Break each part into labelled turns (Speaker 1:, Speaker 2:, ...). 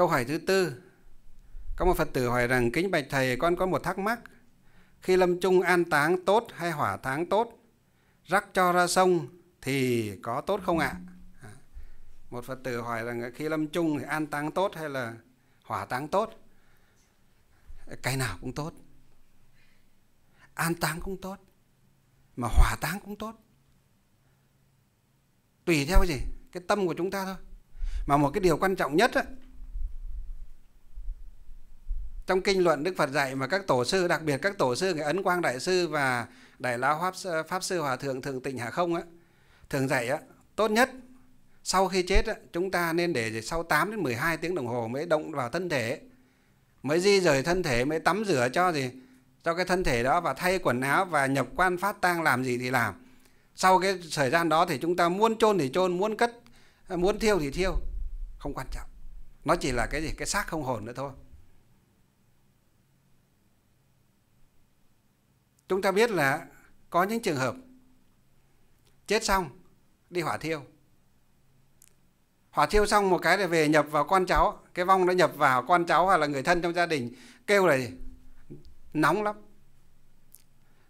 Speaker 1: Câu hỏi thứ tư. Có một Phật tử hỏi rằng kính bạch thầy con có một thắc mắc. Khi lâm chung an táng tốt hay hỏa táng tốt, rắc cho ra sông thì có tốt không ạ? À? Một Phật tử hỏi rằng khi lâm chung thì an táng tốt hay là hỏa táng tốt? Cái nào cũng tốt. An táng cũng tốt, mà hỏa táng cũng tốt. Tùy theo cái gì? Cái tâm của chúng ta thôi. Mà một cái điều quan trọng nhất á, trong kinh luận Đức Phật dạy mà các tổ sư đặc biệt các tổ sư người Ấn Quang Đại sư và Đại lão Pháp Pháp sư Hòa thượng Thượng Tịnh Hà Không á thường dạy á tốt nhất sau khi chết á, chúng ta nên để sau 8 đến 12 tiếng đồng hồ mới động vào thân thể mới di rời thân thể mới tắm rửa cho gì cho cái thân thể đó và thay quần áo và nhập quan phát tang làm gì thì làm sau cái thời gian đó thì chúng ta muốn chôn thì chôn muốn cất muốn thiêu thì thiêu không quan trọng nó chỉ là cái gì cái xác không hồn nữa thôi Chúng ta biết là có những trường hợp chết xong đi hỏa thiêu. Hỏa thiêu xong một cái để về nhập vào con cháu, cái vong nó nhập vào con cháu hoặc là người thân trong gia đình kêu là gì? nóng lắm.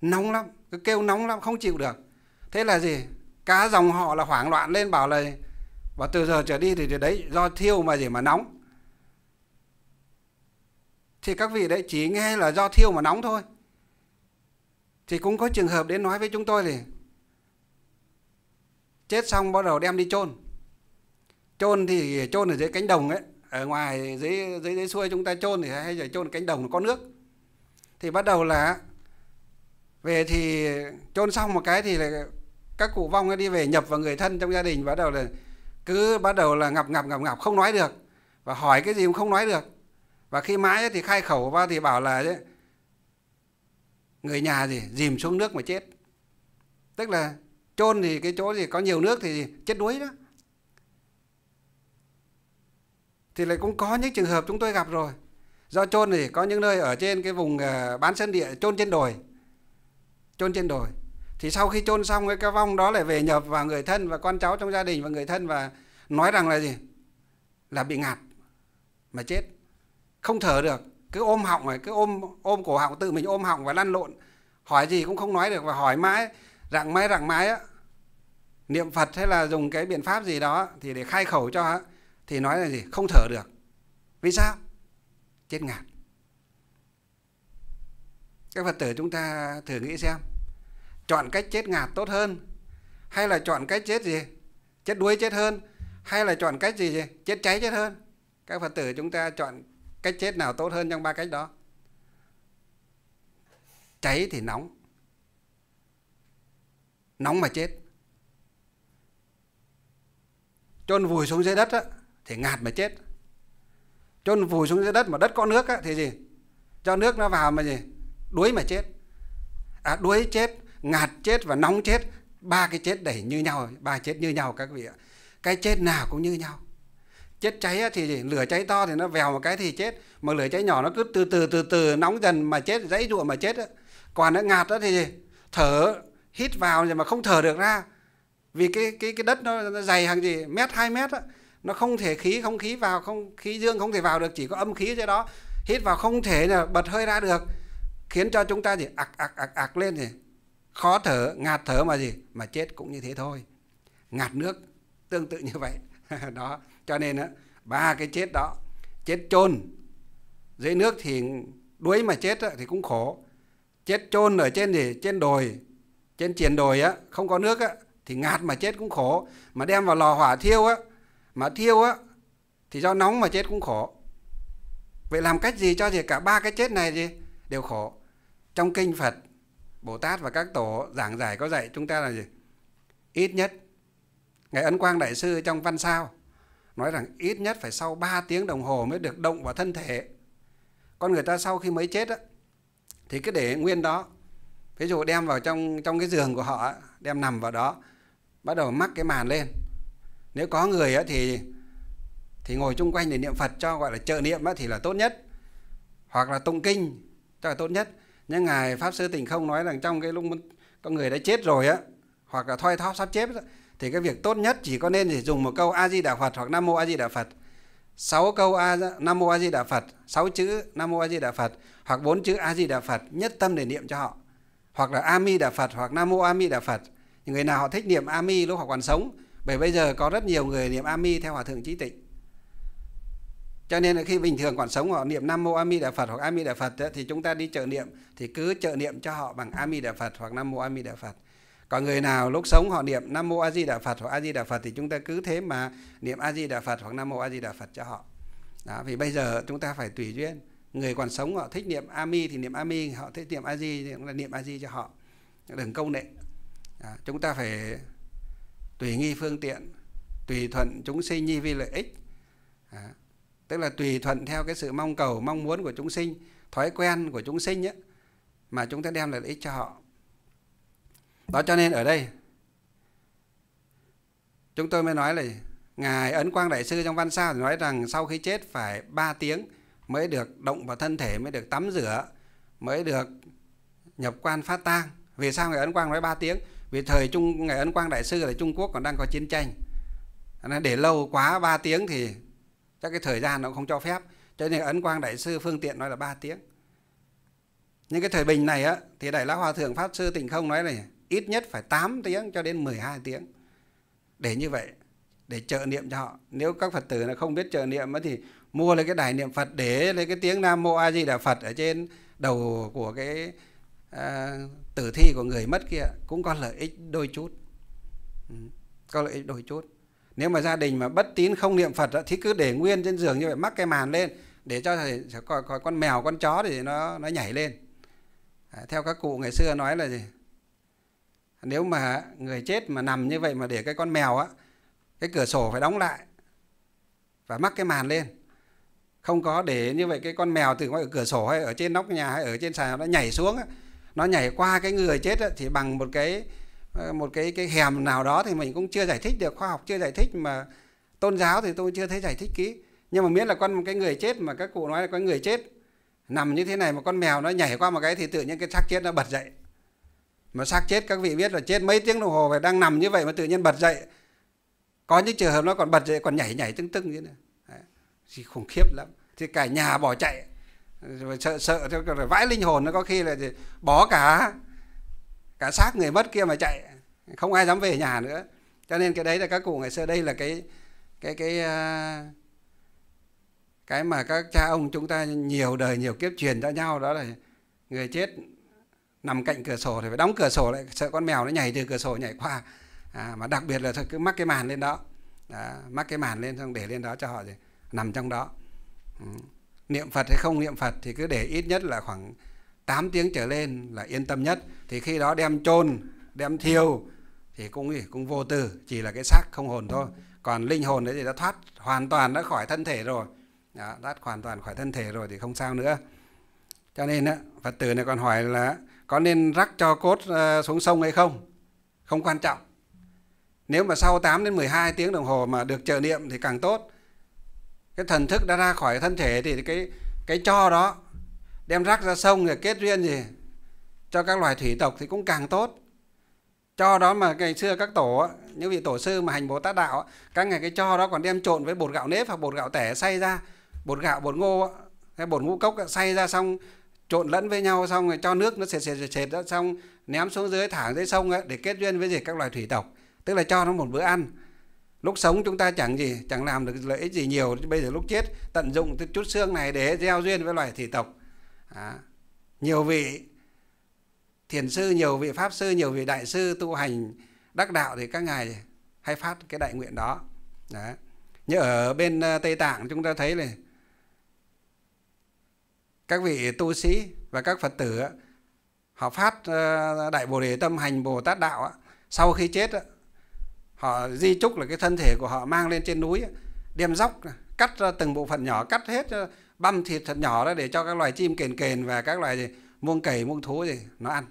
Speaker 1: Nóng lắm, cứ kêu nóng lắm không chịu được. Thế là gì? Cá dòng họ là hoảng loạn lên bảo là và từ giờ trở đi thì đấy do thiêu mà gì mà nóng thì các vị đấy chỉ nghe là do thiêu mà nóng thôi thì cũng có trường hợp đến nói với chúng tôi thì chết xong bắt đầu đem đi chôn chôn thì chôn ở dưới cánh đồng ấy ở ngoài dưới dưới dưới xuôi chúng ta chôn thì hay là chôn cánh đồng có nước thì bắt đầu là về thì chôn xong một cái thì là các cụ vong đi về nhập vào người thân trong gia đình bắt đầu là cứ bắt đầu là ngập ngập ngập ngập không nói được và hỏi cái gì cũng không nói được và khi mãi thì khai khẩu ra thì bảo là người nhà gì dìm xuống nước mà chết tức là chôn thì cái chỗ gì có nhiều nước thì chết đuối đó thì lại cũng có những trường hợp chúng tôi gặp rồi do chôn thì có những nơi ở trên cái vùng à, bán sân địa chôn trên đồi chôn trên đồi thì sau khi chôn xong cái vong đó lại về nhập vào người thân và con cháu trong gia đình và người thân và nói rằng là gì là bị ngạt mà chết không thở được cứ ôm họng này cứ ôm ôm cổ họng tự mình ôm họng và lăn lộn hỏi gì cũng không nói được và hỏi mãi rạng mãi rạng mãi á niệm phật hay là dùng cái biện pháp gì đó thì để khai khẩu cho thì nói là gì không thở được vì sao chết ngạt các phật tử chúng ta thử nghĩ xem chọn cách chết ngạt tốt hơn hay là chọn cách chết gì chết đuối chết hơn hay là chọn cách gì gì chết cháy chết hơn các phật tử chúng ta chọn cách chết nào tốt hơn trong ba cách đó cháy thì nóng nóng mà chết chôn vùi xuống dưới đất á, thì ngạt mà chết chôn vùi xuống dưới đất mà đất có nước á, thì gì cho nước nó vào mà gì đuối mà chết à, đuối chết ngạt chết và nóng chết ba cái chết đẩy như nhau ba chết như nhau các vị ạ cái chết nào cũng như nhau chết cháy thì lửa cháy to thì nó vèo một cái thì chết mà lửa cháy nhỏ nó cứ từ từ từ từ nóng dần mà chết dãy ruộng mà chết còn nó ngạt đó thì thở hít vào rồi mà không thở được ra vì cái cái cái đất nó, nó dày hàng gì mét 2 mét đó. nó không thể khí không khí vào không khí dương không thể vào được chỉ có âm khí cho đó hít vào không thể là bật hơi ra được khiến cho chúng ta gì ạc ạc ạc ạc lên gì khó thở ngạt thở mà gì mà chết cũng như thế thôi ngạt nước tương tự như vậy đó cho nên á ba cái chết đó chết chôn dưới nước thì đuối mà chết thì cũng khổ chết chôn ở trên thì trên đồi trên triển đồi á không có nước á thì ngạt mà chết cũng khổ mà đem vào lò hỏa thiêu á mà thiêu á thì do nóng mà chết cũng khổ vậy làm cách gì cho gì cả ba cái chết này gì đều khổ trong kinh Phật Bồ Tát và các tổ giảng giải có dạy chúng ta là gì ít nhất ngài Ấn Quang Đại sư trong văn sao nói rằng ít nhất phải sau 3 tiếng đồng hồ mới được động vào thân thể. Con người ta sau khi mới chết á, thì cứ để nguyên đó. Ví dụ đem vào trong trong cái giường của họ, đem nằm vào đó, bắt đầu mắc cái màn lên. Nếu có người á, thì thì ngồi chung quanh để niệm Phật cho gọi là trợ niệm á, thì là tốt nhất. Hoặc là tụng kinh cho là tốt nhất. Nhưng Ngài Pháp Sư Tỉnh Không nói rằng trong cái lúc con người đã chết rồi á, hoặc là thoi thóp sắp chết á, thì cái việc tốt nhất chỉ có nên chỉ dùng một câu a di đà phật hoặc nam mô a di đà phật sáu câu a nam mô a di đà phật sáu chữ nam mô a di đà phật hoặc bốn chữ a di đà phật nhất tâm để niệm cho họ hoặc là Ami đà phật hoặc nam mô Ami đà phật những người nào họ thích niệm Ami lúc họ còn sống bởi bây giờ có rất nhiều người niệm Ami theo hòa thượng trí tịnh cho nên là khi bình thường còn sống họ niệm nam mô Ami đà phật hoặc Ami đà phật thì chúng ta đi trợ niệm thì cứ trợ niệm cho họ bằng Ami đà phật hoặc nam mô Ami đà phật còn người nào lúc sống họ niệm nam mô a di đà phật hoặc a di đà phật thì chúng ta cứ thế mà niệm a di đà phật hoặc nam mô a di đà phật cho họ đó, vì bây giờ chúng ta phải tùy duyên người còn sống họ thích niệm a mi thì niệm a mi họ thích niệm a di thì cũng là niệm a di cho họ đừng câu nệ đó, chúng ta phải tùy nghi phương tiện tùy thuận chúng sinh nhi vi lợi ích đó, tức là tùy thuận theo cái sự mong cầu mong muốn của chúng sinh thói quen của chúng sinh ấy, mà chúng ta đem lợi ích cho họ đó cho nên ở đây chúng tôi mới nói là ngài ấn quang đại sư trong văn sao nói rằng sau khi chết phải 3 tiếng mới được động vào thân thể mới được tắm rửa mới được nhập quan phát tang vì sao ngài ấn quang nói 3 tiếng vì thời trung ngài ấn quang đại sư ở trung quốc còn đang có chiến tranh để lâu quá 3 tiếng thì chắc cái thời gian nó không cho phép cho nên ấn quang đại sư phương tiện nói là 3 tiếng nhưng cái thời bình này á thì đại lão hòa thượng pháp sư tịnh không nói này ít nhất phải 8 tiếng cho đến 12 tiếng để như vậy để trợ niệm cho họ nếu các phật tử là không biết trợ niệm thì mua lấy cái đài niệm phật để lấy cái tiếng nam mô a di đà phật ở trên đầu của cái à, tử thi của người mất kia cũng có lợi ích đôi chút ừ, có lợi ích đôi chút nếu mà gia đình mà bất tín không niệm phật thì cứ để nguyên trên giường như vậy mắc cái màn lên để cho thầy có, có con mèo con chó thì nó nó nhảy lên à, theo các cụ ngày xưa nói là gì nếu mà người chết mà nằm như vậy mà để cái con mèo á cái cửa sổ phải đóng lại và mắc cái màn lên không có để như vậy cái con mèo từ ngoài cửa sổ hay ở trên nóc nhà hay ở trên sàn nó nhảy xuống nó nhảy qua cái người chết thì bằng một cái ờ, một cái cái hẻm nào đó thì mình cũng chưa giải thích được khoa học chưa giải thích mà tôn giáo thì tôi chưa thấy giải thích kỹ nhưng mà miễn là con một cái người chết mà các cụ nói là con người chết nằm như thế này mà con mèo nó nhảy qua một cái thì tự nhiên cái xác chết nó bật dậy mà xác chết các vị biết là chết mấy tiếng đồng hồ phải đang nằm như vậy mà tự nhiên bật dậy có những trường hợp nó còn bật dậy còn nhảy nhảy tưng tưng như thế này thì khủng khiếp lắm thì cả nhà bỏ chạy sợ sợ vãi linh hồn nó có khi là bỏ cả cả xác người mất kia mà chạy không ai dám về nhà nữa cho nên cái đấy là các cụ ngày xưa đây là cái cái cái à, cái mà các cha ông chúng ta nhiều đời nhiều kiếp truyền cho nhau đó là người chết nằm cạnh cửa sổ thì phải đóng cửa sổ lại sợ con mèo nó nhảy từ cửa sổ nhảy qua à, mà đặc biệt là cứ mắc cái màn lên đó à, mắc cái màn lên xong để lên đó cho họ rồi nằm trong đó ừ. niệm phật hay không niệm phật thì cứ để ít nhất là khoảng 8 tiếng trở lên là yên tâm nhất thì khi đó đem chôn đem thiêu thì cũng cũng vô tư chỉ là cái xác không hồn thôi còn linh hồn đấy thì đã thoát hoàn toàn đã khỏi thân thể rồi đã hoàn toàn khỏi thân thể rồi thì không sao nữa cho nên á phật tử này còn hỏi là có nên rắc cho cốt ờ, xuống sông hay không không quan trọng nếu mà sau 8 đến 12 tiếng đồng hồ mà được trợ niệm thì càng tốt cái thần thức đã ra khỏi thân thể thì cái cái cho đó đem rắc ra sông rồi kết duyên gì cho các loài thủy tộc thì cũng càng tốt cho đó mà ngày xưa các tổ những vị tổ sư mà hành bồ tát đạo các ngày cái cho đó còn đem trộn với bột gạo nếp hoặc bột gạo tẻ xay ra bột gạo bột ngô hay bột ngũ cốc xay ra xong trộn lẫn với nhau xong rồi cho nước nó sệt sệt sệt, sệt xong ném xuống dưới thả dưới sông ấy, để kết duyên với gì các loài thủy tộc tức là cho nó một bữa ăn lúc sống chúng ta chẳng gì chẳng làm được lợi ích gì nhiều bây giờ lúc chết tận dụng chút xương này để gieo duyên với loài thủy tộc à, nhiều vị thiền sư nhiều vị pháp sư nhiều vị đại sư tu hành đắc đạo thì các ngài hay phát cái đại nguyện đó, đó. như ở bên ờ, tây tạng chúng ta thấy này các vị tu sĩ và các Phật tử họ phát ờ, đại Bồ đề tâm hành Bồ Tát đạo sau khi chết họ di trúc là cái thân thể của họ mang lên trên núi đem dốc cắt ra từng bộ phận nhỏ cắt hết ờ, băm thịt thật nhỏ ra để cho các loài chim kền kền và các loài muông cầy muông thú gì nó ăn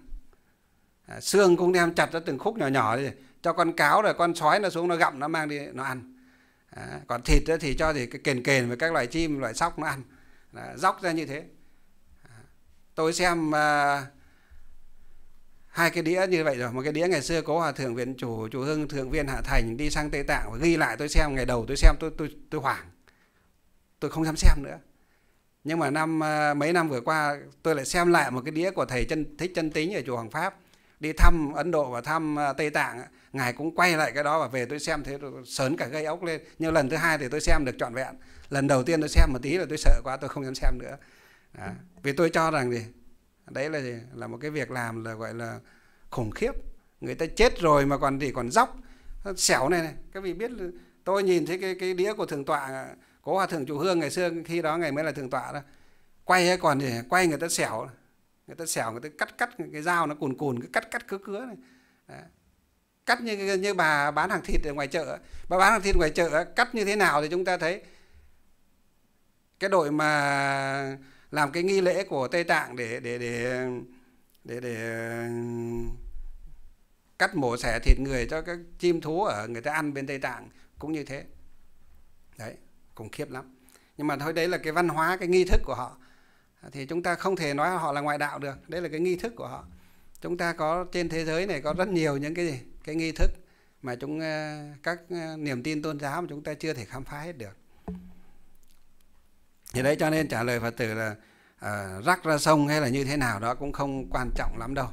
Speaker 1: à, xương cũng đem chặt ra từng khúc nhỏ nhỏ gì, cho con cáo rồi con sói nó xuống nó gặm nó mang đi nó ăn à, còn thịt thì cho thì kền kền với các loài chim loài sóc nó ăn dốc ra như thế tôi xem à, hai cái đĩa như vậy rồi một cái đĩa ngày xưa cố hòa thượng viện chủ chủ hưng thượng viên hạ thành đi sang tây tạng và ghi lại tôi xem ngày đầu tôi xem tôi tôi tôi hoảng tôi không dám xem nữa nhưng mà năm à, mấy năm vừa qua tôi lại xem lại một cái đĩa của thầy chân thích chân tính ở chùa hoàng pháp đi thăm ấn độ và thăm à, tây tạng ngài cũng quay lại cái đó và về tôi xem thế tôi sớn cả gây ốc lên nhưng lần thứ hai thì tôi xem được trọn vẹn lần đầu tiên tôi xem một tí là tôi sợ quá tôi không dám xem nữa à, vì tôi cho rằng gì đấy là gì? là một cái việc làm là gọi là khủng khiếp người ta chết rồi mà còn gì còn dốc xẻo này này các vị biết tôi nhìn thấy cái cái đĩa của thượng tọa cố hòa thượng chủ hương ngày xưa khi đó ngày mới là thượng tọa đó quay ấy còn gì quay người ta xẻo người ta xẻo người ta cắt cắt cái dao nó cùn cùn cứ cắt cắt cứ cứa này à. cắt như như bà bán hàng thịt ở ngoài chợ bà bán hàng thịt ngoài chợ cắt như thế nào thì chúng ta thấy cái đội mà làm cái nghi lễ của Tây Tạng để để để để, để cắt mổ xẻ thịt người cho các chim thú ở người ta ăn bên Tây Tạng cũng như thế. Đấy, khủng khiếp lắm. Nhưng mà thôi đấy là cái văn hóa, cái nghi thức của họ. Thì chúng ta không thể nói họ là ngoại đạo được. Đấy là cái nghi thức của họ. Chúng ta có trên thế giới này có rất nhiều những cái gì? Cái nghi thức mà chúng ờ, các ờ, niềm tin tôn giáo mà chúng ta chưa thể khám phá hết được thì đấy cho nên trả lời phật tử là uh, rắc ra sông hay là như thế nào đó cũng không quan trọng lắm đâu